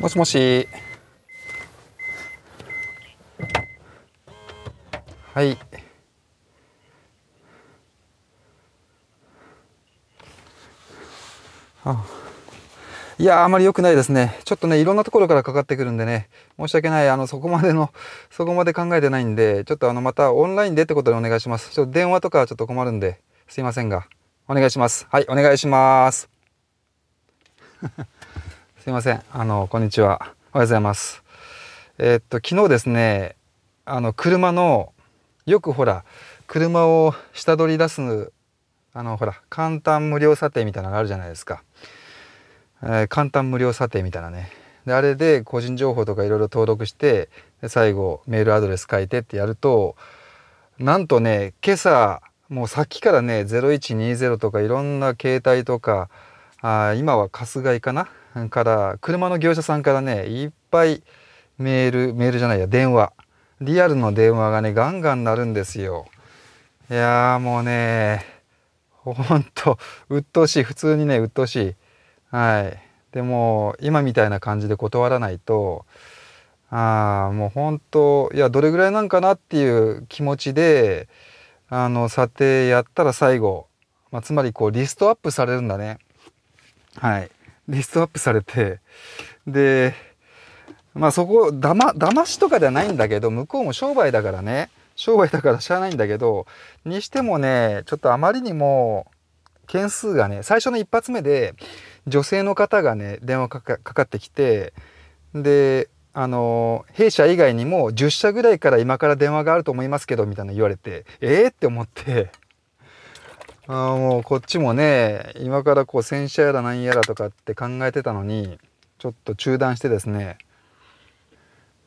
もしもし。はい。あいやあまり良くないですね。ちょっとね、いろんなところからかかってくるんでね、申し訳ない。あの、そこまでの、そこまで考えてないんで、ちょっとあの、またオンラインでってことでお願いします。ちょっと電話とかはちょっと困るんで、すいませんが、お願いします。はい、お願いします。すいません。あの、こんにちは。おはようございます。えー、っと、昨日ですね、あの、車の、よくほら、車を下取り出す、あの、ほら、簡単無料査定みたいなのがあるじゃないですか。えー、簡単無料査定みたいなね。で、あれで個人情報とかいろいろ登録して、で最後、メールアドレス書いてってやると、なんとね、今朝、もうさっきからね、0120とかいろんな携帯とか、あ今は春日井かなから車の業者さんからねいっぱいメールメールじゃないや電話リアルの電話がねガンガン鳴るんですよいやーもうねほんと鬱陶しい普通にね鬱陶しいはいでも今みたいな感じで断らないとああもう本当いやどれぐらいなんかなっていう気持ちであの査定やったら最後、まあ、つまりこうリストアップされるんだねはいリストアップされて、で、まあそこ、だま、騙しとかではないんだけど、向こうも商売だからね、商売だから知らないんだけど、にしてもね、ちょっとあまりにも、件数がね、最初の一発目で、女性の方がね、電話かかかかってきて、で、あの、弊社以外にも10社ぐらいから今から電話があると思いますけど、みたいな言われて、ええー、って思って、あもうこっちもね今からこう洗車やらなんやらとかって考えてたのにちょっと中断してですね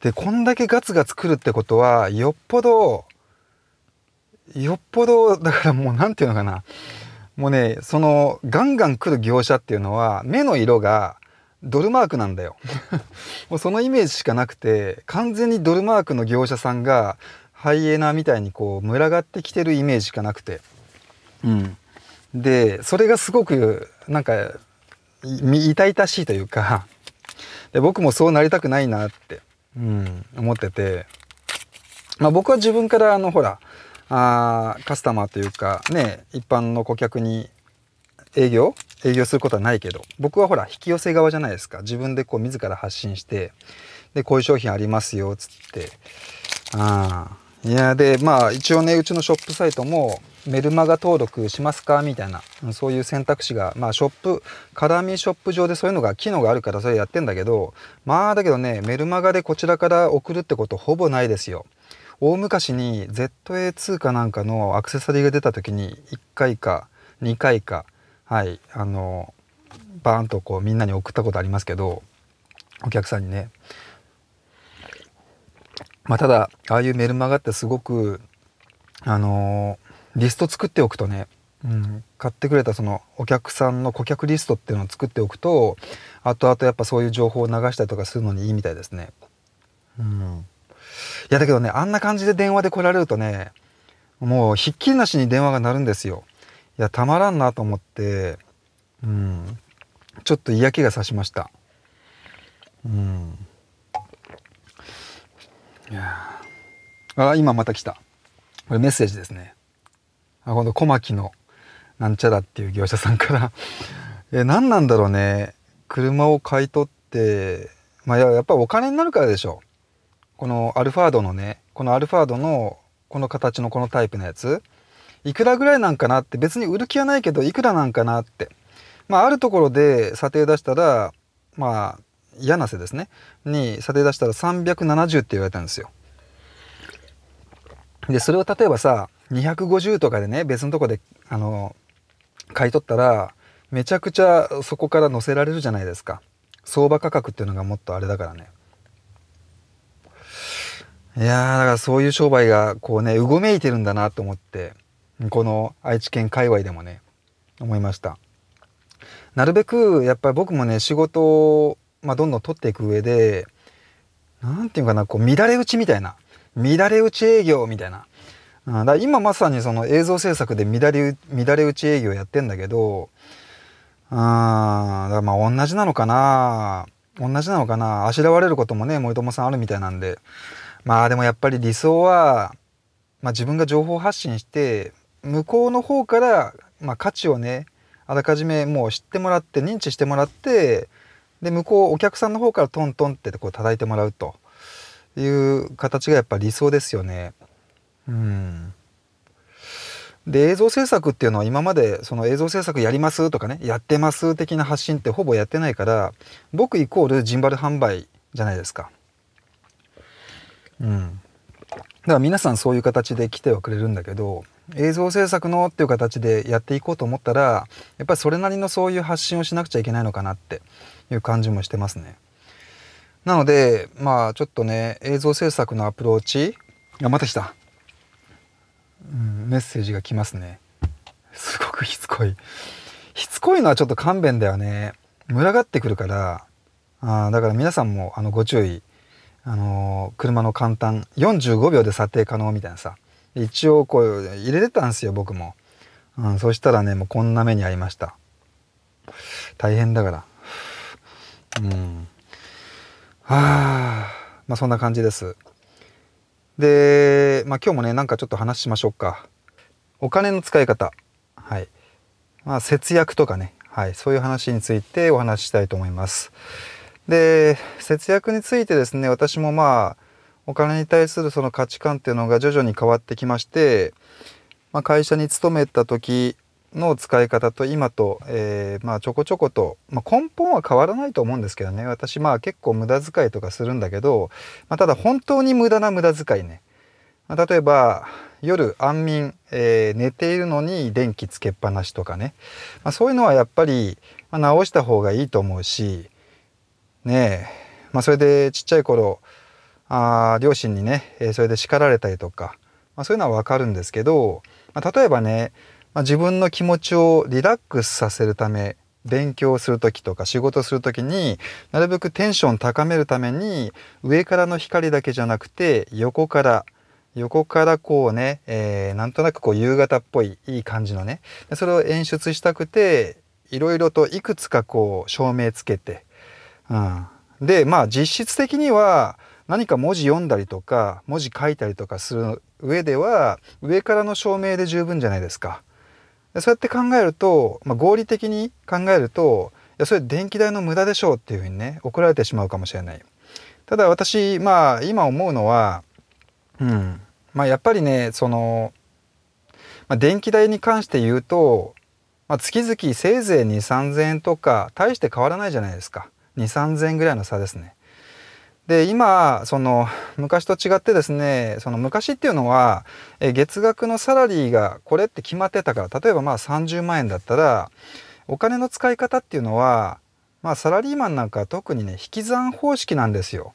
でこんだけガツガツくるってことはよっぽどよっぽどだからもう何て言うのかなもうねそのガンガン来る業者っていうのは目の色がドルマークなんだよ もうそのイメージしかなくて完全にドルマークの業者さんがハイエナみたいにこう群がってきてるイメージしかなくて。うん、でそれがすごくなんか痛々しいというかで僕もそうなりたくないなって、うん、思ってて、まあ、僕は自分からあのほらあカスタマーというかね一般の顧客に営業営業することはないけど僕はほら引き寄せ側じゃないですか自分でこう自ら発信してでこういう商品ありますよっつってああいやでまあ一応ねうちのショップサイトもメルマガ登録しますかみたいなそういう選択肢がまあショップカラミショップ上でそういうのが機能があるからそれやってんだけどまあだけどねメルマガでこちらから送るってことほぼないですよ。大昔に z a 通貨なんかのアクセサリーが出た時に1回か2回かはいあのバーンとこうみんなに送ったことありますけどお客さんにねまあ、ただああいうメルマガってすごくあのー、リスト作っておくとね、うん、買ってくれたそのお客さんの顧客リストっていうのを作っておくと後々やっぱそういう情報を流したりとかするのにいいみたいですね。うん、いやだけどねあんな感じで電話で来られるとねもうひっきりなしに電話が鳴るんですよ。いやたまらんなと思って、うん、ちょっと嫌気がさしました。うんあ今また来たこれメッセージですねあこの小牧のなんちゃらっていう業者さんから え何なんだろうね車を買い取ってまあやっぱお金になるからでしょこのアルファードのねこのアルファードのこの形のこのタイプのやついくらぐらいなんかなって別に売る気はないけどいくらなんかなってまああるところで査定出したらまあ柳瀬ですねに査定出したら370って言われたんですよ。でそれを例えばさ250とかでね別のとこであの買い取ったらめちゃくちゃそこから載せられるじゃないですか相場価格っていうのがもっとあれだからねいやだからそういう商売がこうねうごめいてるんだなと思ってこの愛知県界隈でもね思いましたなるべくやっぱり僕もね仕事まあ、どんどん取っていく上で、なんていうかな、こう、乱れ打ちみたいな。乱れ打ち営業みたいな。うん、だ今まさにその映像制作で乱れ乱れ打ち営業やってんだけど、うん、だからまあ同じなのかな同じなのかなあしらわれることもね、森友さんあるみたいなんで。まあでもやっぱり理想は、まあ、自分が情報発信して、向こうの方から、まあ、価値をね、あらかじめもう知ってもらって、認知してもらって、で向こうお客さんの方からトントンってこう叩いてもらうという形がやっぱ理想ですよね。うんで映像制作っていうのは今までその映像制作やりますとかねやってます的な発信ってほぼやってないから僕イコールジンバル販売じゃないですか。うん、だから皆さんそういう形で来てはくれるんだけど映像制作のっていう形でやっていこうと思ったらやっぱりそれなりのそういう発信をしなくちゃいけないのかなっていう感じもしてますね。なのでまあちょっとね映像制作のアプローチあまた来た、うん、メッセージが来ますねすごくしつこいしつこいのはちょっと勘弁だよね群がってくるからあだから皆さんもあのご注意あのー、車の簡単45秒で査定可能みたいなさ一応こう入れてたんですよ僕も、うん、そしたらねもうこんな目に遭いました大変だからうん。はあ、まあそんな感じです。で、まあ今日もね、なんかちょっと話しましょうか。お金の使い方。はい。まあ節約とかね、はい、そういう話についてお話ししたいと思います。で、節約についてですね、私もまあ、お金に対するその価値観っていうのが徐々に変わってきまして、まあ、会社に勤めた時の使い方と今と、えー、まあ、ちょこちょこと、まあ、根本は変わらないと思うんですけどね私まあ結構無駄遣いとかするんだけど、まあ、ただ本当に無駄な無駄遣いね、まあ、例えば夜安眠、えー、寝ているのに電気つけっぱなしとかね、まそういうのはやっぱり、ま直した方がいいと思うしねえ、まそれでちっちゃい頃あ両親にね、えそれで叱られたりとか、まそういうのはわかるんですけど、ま例えばねまあ、自分の気持ちをリラックスさせるため勉強する時とか仕事する時になるべくテンション高めるために上からの光だけじゃなくて横から横からこうね、えー、なんとなくこう夕方っぽいいい感じのねそれを演出したくていろいろといくつかこう照明つけて、うん、でまあ実質的には何か文字読んだりとか文字書いたりとかする上では上からの照明で十分じゃないですか。そうやって考えると、まあ、合理的に考えるといやそれ電気代の無駄でしょうっていうふうにね怒られてしまうかもしれないただ私まあ今思うのはうんまあやっぱりねその、まあ、電気代に関して言うと、まあ、月々せいぜい2 3 0 0 0円とか大して変わらないじゃないですか2 3 0 0 0円ぐらいの差ですねで今その昔と違ってですねその昔っていうのは月額のサラリーがこれって決まってたから例えばまあ30万円だったらお金の使い方っていうのは、まあ、サラリーマンなんか特にね引き算方式なんですよ。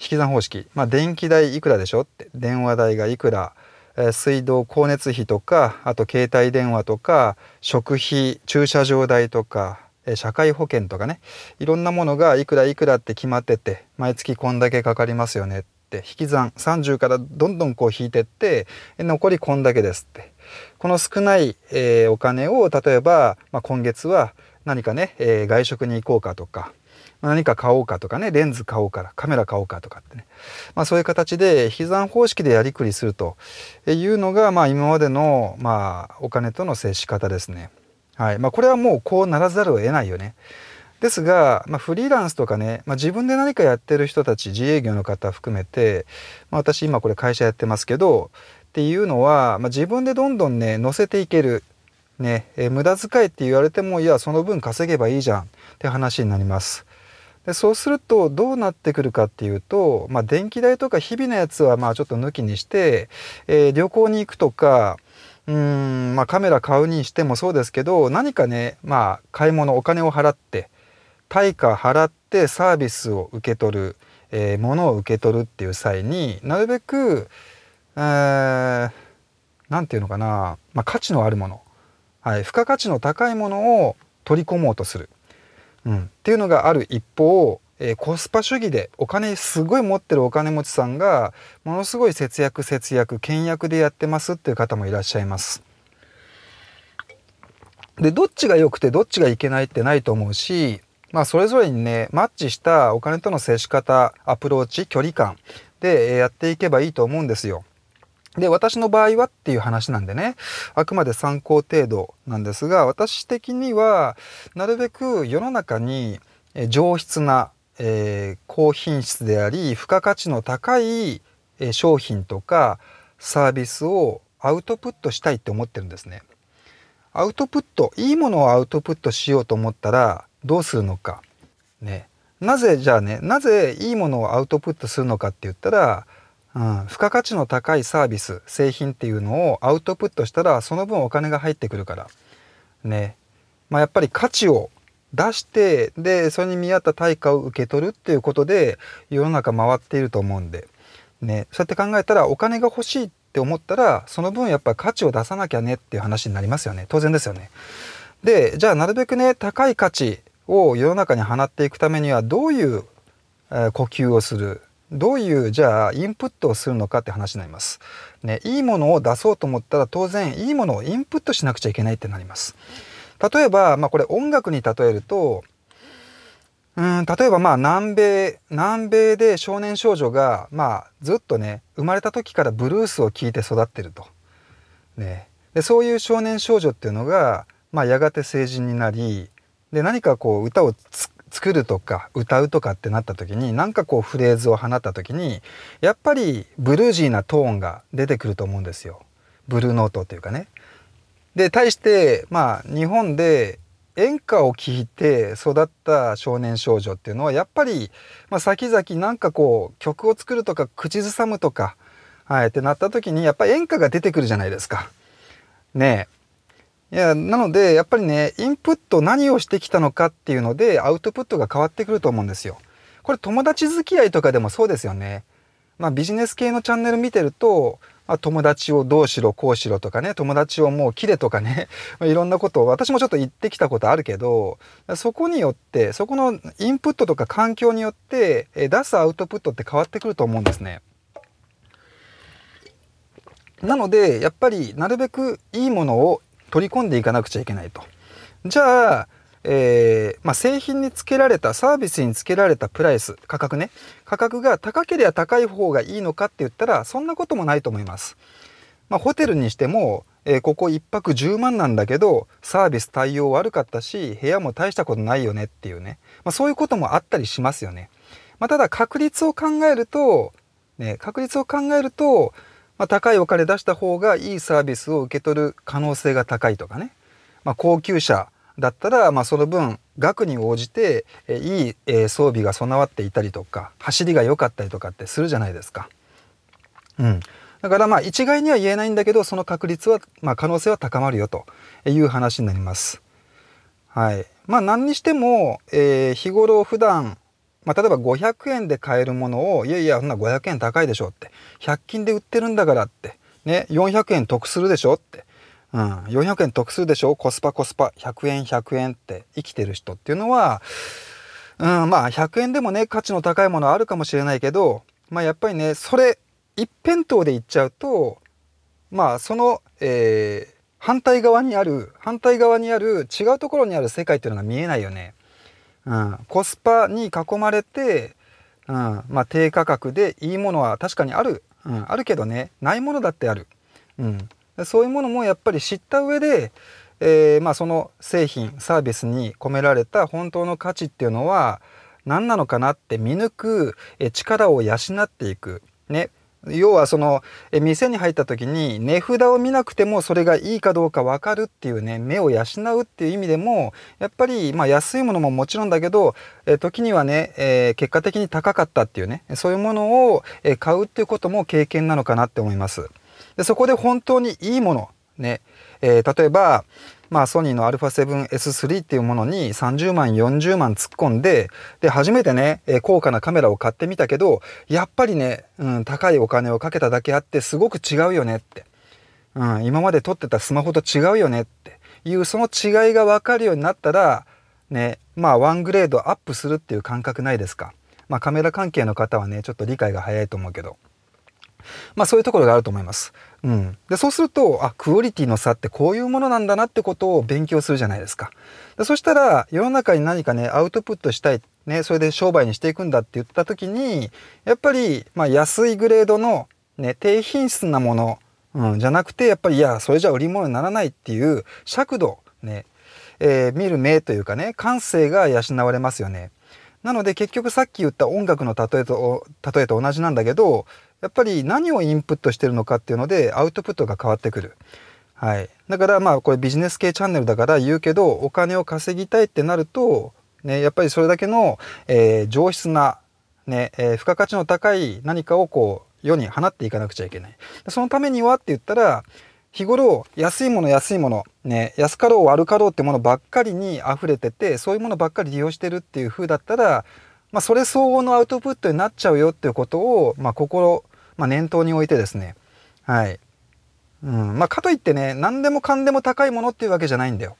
引き算方式。まあ、電気代いくらでしょって電話代がいくら、え水道光熱費とかあと携帯電話とか食費駐車場代とか社会保険とかねいろんなものがいくらいくらって決まってて毎月こんだけかかりますよねって引き算30からどんどんこう引いてって残りこんだけですってこの少ない、えー、お金を例えば、まあ、今月は何かね、えー、外食に行こうかとか何か買おうかとかねレンズ買おうからカメラ買おうかとかってね、まあ、そういう形で引き算方式でやりくりするというのが、まあ、今までの、まあ、お金との接し方ですね。はいまあ、これはもうこうならざるを得ないよね。ですが、まあ、フリーランスとかね、まあ、自分で何かやってる人たち自営業の方含めて、まあ、私今これ会社やってますけどっていうのは、ま自分でどんどんね乗せていける、ねえー、無駄遣いって言われてもいやその分稼げばいいじゃんって話になります。でそうするとどうなってくるかっていうと、ま電気代とか日々のやつはまあちょっと抜きにして、えー、旅行に行くとかうんまあカメラ買うにしてもそうですけど何かねまあ買い物お金を払って対価払ってサービスを受け取る、えー、のを受け取るっていう際になるべく何、えー、て言うのかな、まあ、価値のあるもの、はい、付加価値の高いものを取り込もうとする、うん、っていうのがある一方えー、コスパ主義でお金すごい持ってるお金持ちさんがものすごい節約節約倹約でやってますっていう方もいらっしゃいます。でどっちが良くてどっちがいけないってないと思うしまあそれぞれにねマッチしたお金との接し方アプローチ距離感でやっていけばいいと思うんですよ。で、私の場合はっていう話なんでね、あくまで参考程度なんですが、私的には、なるべく世の中に上質なえー、高品質であり付加価値の高い商品とかサービスをアウトプットしたいって思ってるんですね。アウトプットいいものをアウトプットしようと思ったらどうするのか。ね、なぜじゃあねなぜいいものをアウトプットするのかって言ったら、うん、付加価値の高いサービス製品っていうのをアウトプットしたらその分お金が入ってくるから。ねまあ、やっぱり価値を出してでそれに見合った対価を受け取るっていうことで世の中回っていると思うんで、ね、そうやって考えたらお金が欲しいって思ったらその分やっぱり価値を出さなきゃねっていう話になりますよね当然ですよね。でじゃあなるべくね高い価値を世の中に放っていくためにはどういう、えー、呼吸をするどういうじゃあインプットをするのかって話になります。ね、いいものを出そうと思ったら当然いいものをインプットしなくちゃいけないってなります。うん例えば、まあこれ音楽に例えると、うん例えばまあ南米南米で少年少女がまあずっとね生まれた時からブルースを聴いて育ってると、ね、でそういう少年少女っていうのが、まあ、やがて成人になりで何かこう歌を作るとか歌うとかってなった時に何かこうフレーズを放った時にやっぱりブルージーなトーンが出てくると思うんですよブルーノートっていうかね。で、対して、まあ、日本で演歌を聴いて育った少年少女っていうのは、やっぱり、まあ、先々なんかこう、曲を作るとか、口ずさむとか、はい、ってなった時に、やっぱり演歌が出てくるじゃないですか。ねえ。いや、なので、やっぱりね、インプット何をしてきたのかっていうので、アウトプットが変わってくると思うんですよ。これ友達付き合いとかでもそうですよね。まあビジネス系のチャンネル見てると、まあ、友達をどうしろこうしろとかね友達をもう切れとかね いろんなことを私もちょっと言ってきたことあるけどそこによってそこのインプットとか環境によって出すアウトプットって変わってくると思うんですね。なのでやっぱりなるべくいいものを取り込んでいかなくちゃいけないと。じゃあえー、まあ、製品につけられたサービスにつけられたプライス価格ね価格が高ければ高い方がいいのかって言ったらそんなこともないと思います。まあ、ホテルにしても、えー、ここ1泊10万なんだけどサービス対応悪かったし部屋も大したことないよねっていうね、まあ、そういうこともあったりしますよね。まただ確率を考えると、ね、確率を考えると、まあ、高いお金出した方がいいサービスを受け取る可能性が高いとかね、まあ、高級車だったら、まあ、その分額に応じていい装備が備わっていたりとか走りが良かったりとかってするじゃないですか。うん、だからまあ一概には言えないんだけどその確率は、まあ、可能性は高まるよという話になります。はいまあ、何にしても、えー、日頃普段まあ、例えば500円で買えるものをいやいやそんな500円高いでしょって100均で売ってるんだからって、ね、400円得するでしょってうん、400円得するでしょコスパコスパ100円100円って生きてる人っていうのは、うん、まあ100円でもね価値の高いものあるかもしれないけど、まあ、やっぱりねそれ一辺倒でいっちゃうとまあその、えー、反対側にある反対側にある違うところにある世界っていうのが見えないよね。うん、コスパに囲まれて、うんまあ、低価格でいいものは確かにある、うん、あるけどねないものだってある。うんそういうものもやっぱり知った上で、えー、まあ、その製品サービスに込められた本当の価値っていうのは何なのかなって見抜く、え力を養っていく。ね、要はその店に入った時に値札を見なくてもそれがいいかどうか分かるっていうね目を養うっていう意味でもやっぱりまあ安いものももちろんだけど時にはね、え結果的に高かったっていうねそういうものを買うっていうことも経験なのかなって思います。でそこで本当にいいもの、ねえー、例えば、まあ、ソニーの α7S3 っていうものに30万40万突っ込んでで初めてね、えー、高価なカメラを買ってみたけどやっぱりね、うん、高いお金をかけただけあってすごく違うよねって、うん、今まで撮ってたスマホと違うよねっていうその違いが分かるようになったらねまあワングレードアップするっていう感覚ないですか。まあ、カメラ関係の方はねちょっと理解が早いと思うけど。まあ、そういうところがあると思います。うん、でそうするとあクオリティの差ってこういうものなんだなってことを勉強するじゃないですか。でそしたら世の中に何かねアウトプットしたい、ね、それで商売にしていくんだって言った時にやっぱり、まあ、安いグレードの、ね、低品質なもの、うん、じゃなくてやっぱりいやそれじゃ売り物にならないっていう尺度、ねえー、見る目というかね感性が養われますよね。なので結局さっき言った音楽の例えと例えと同じなんだけどやっぱり何をインプットしてるのかっていうのでアウトプットが変わってくる。はい、だからまあこれビジネス系チャンネルだから言うけどお金を稼ぎたいってなると、ね、やっぱりそれだけの、えー、上質なね、えー、付加価値の高い何かをこう世に放っていかなくちゃいけない。そのためにはって言ったら日頃安いもの安いもの、ね、安かろう悪かろうってものばっかりに溢れててそういうものばっかり利用してるっていう風だったら、まあ、それ相応のアウトプットになっちゃうよっていうことを、まあ、心まあ、念頭に置いてですね、はい。うん、まあ、かといってね、何でもかんでも高いものっていうわけじゃないんだよ。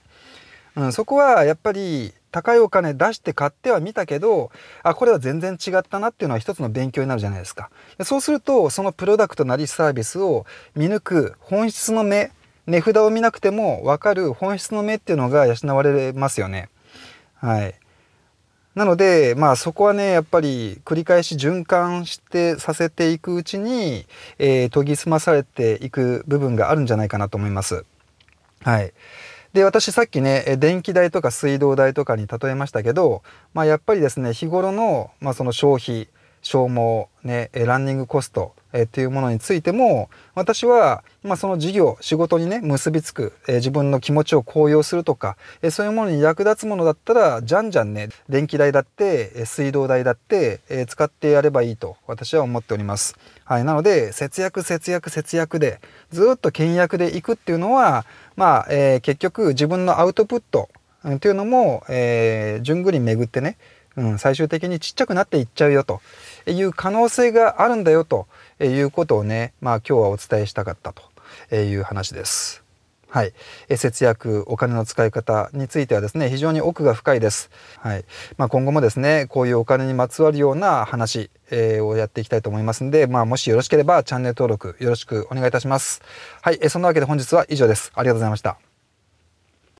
うん、そこはやっぱり高いお金出して買ってはみたけど、あ、これは全然違ったなっていうのは一つの勉強になるじゃないですか。そうすると、そのプロダクトなりサービスを見抜く本質の目、値札を見なくても分かる本質の目っていうのが養われますよね。はい。なので、まあそこはね、やっぱり繰り返し循環してさせていくうちに、えー、研ぎ澄まされていく部分があるんじゃないかなと思います。はい。で、私さっきね、電気代とか水道代とかに例えましたけど、まあやっぱりですね、日頃の、まあその消費、消耗、ね、ランニングコスト、えっていうものについても私は今その事業仕事にね結びつく、え自分の気持ちを高揚するとか、えそういうものに役立つものだったらじゃんじゃんね電気代だって、え水道代だって、え使ってやればいいと私は思っております。はい、なので節約節約節約でずっと倹約でいくっていうのはまあ、えー、結局自分のアウトプットっていうのも、えー、順繰り巡ってね、うん、最終的にちっちゃくなっていっちゃうよという可能性があるんだよということをね、まあ、今日はお伝えしたかったという話です。はい、え節約お金の使い方についてはですね非常に奥が深いです、はいまあ、今後もですねこういうお金にまつわるような話、えー、をやっていきたいと思いますんで、まあ、もしよろしければチャンネル登録よろしくお願いいたしますはい、えそんなわけで本日は以上ですありがとうございました